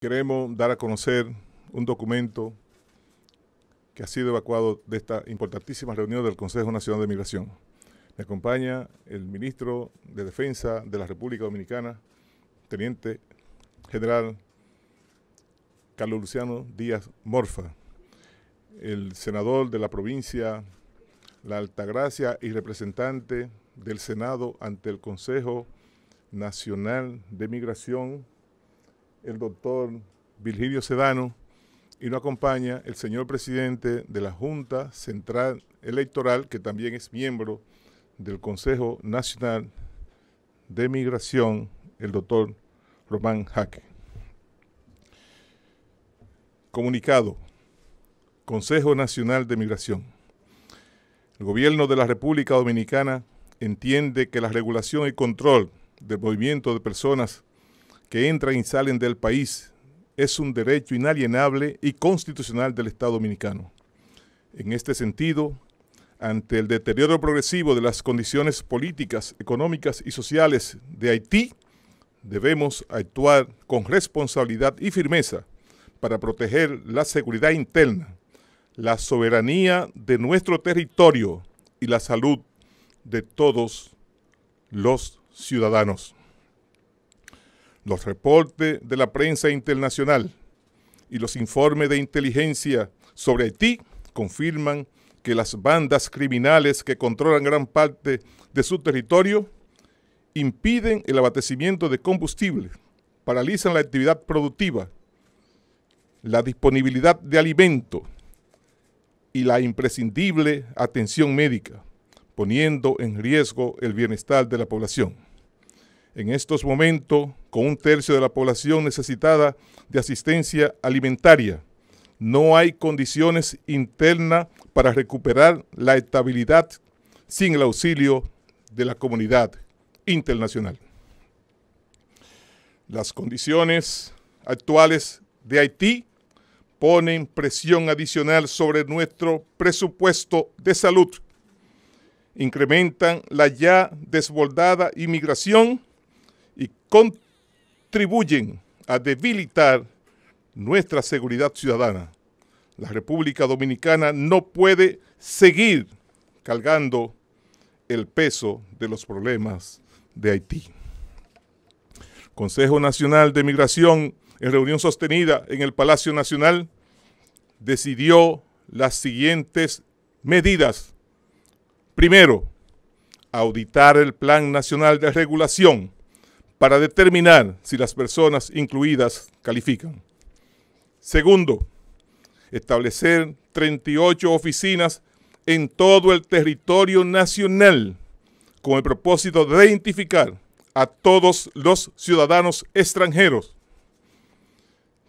queremos dar a conocer un documento que ha sido evacuado de esta importantísima reunión del Consejo Nacional de Migración. Me acompaña el ministro de Defensa de la República Dominicana, Teniente General Carlos Luciano Díaz Morfa, el senador de la provincia La Altagracia y representante del Senado ante el Consejo Nacional de Migración, el doctor Virgilio Sedano y nos acompaña el señor presidente de la Junta Central Electoral, que también es miembro del Consejo Nacional de Migración, el doctor Román Jaque. Comunicado. Consejo Nacional de Migración. El gobierno de la República Dominicana entiende que la regulación y control del movimiento de personas que entran y salen del país es un derecho inalienable y constitucional del Estado dominicano. En este sentido, ante el deterioro progresivo de las condiciones políticas, económicas y sociales de Haití, debemos actuar con responsabilidad y firmeza para proteger la seguridad interna, la soberanía de nuestro territorio y la salud de todos los ciudadanos los reportes de la prensa internacional y los informes de inteligencia sobre Haití confirman que las bandas criminales que controlan gran parte de su territorio impiden el abastecimiento de combustible, paralizan la actividad productiva, la disponibilidad de alimento y la imprescindible atención médica, poniendo en riesgo el bienestar de la población en estos momentos con un tercio de la población necesitada de asistencia alimentaria. No hay condiciones internas para recuperar la estabilidad sin el auxilio de la comunidad internacional. Las condiciones actuales de Haití ponen presión adicional sobre nuestro presupuesto de salud, incrementan la ya desbordada inmigración contribuyen a debilitar nuestra seguridad ciudadana. La República Dominicana no puede seguir cargando el peso de los problemas de Haití. Consejo Nacional de Migración, en reunión sostenida en el Palacio Nacional, decidió las siguientes medidas. Primero, auditar el Plan Nacional de Regulación para determinar si las personas incluidas califican. Segundo, establecer 38 oficinas en todo el territorio nacional con el propósito de identificar a todos los ciudadanos extranjeros.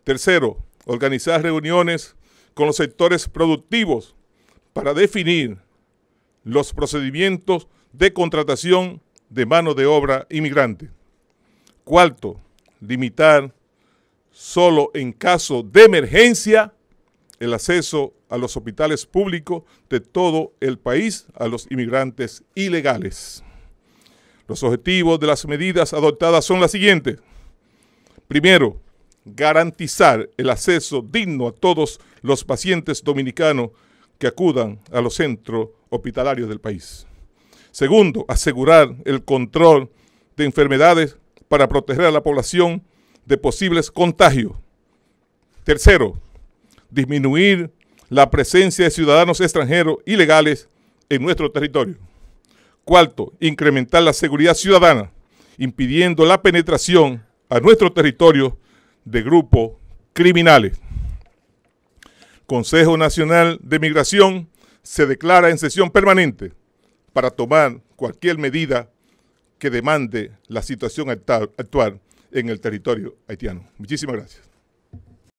Tercero, organizar reuniones con los sectores productivos para definir los procedimientos de contratación de mano de obra inmigrante. Cuarto, limitar solo en caso de emergencia el acceso a los hospitales públicos de todo el país a los inmigrantes ilegales. Los objetivos de las medidas adoptadas son las siguientes. Primero, garantizar el acceso digno a todos los pacientes dominicanos que acudan a los centros hospitalarios del país. Segundo, asegurar el control de enfermedades para proteger a la población de posibles contagios. Tercero, disminuir la presencia de ciudadanos extranjeros ilegales en nuestro territorio. Cuarto, incrementar la seguridad ciudadana, impidiendo la penetración a nuestro territorio de grupos criminales. Consejo Nacional de Migración se declara en sesión permanente para tomar cualquier medida que demande la situación actual en el territorio haitiano. Muchísimas gracias.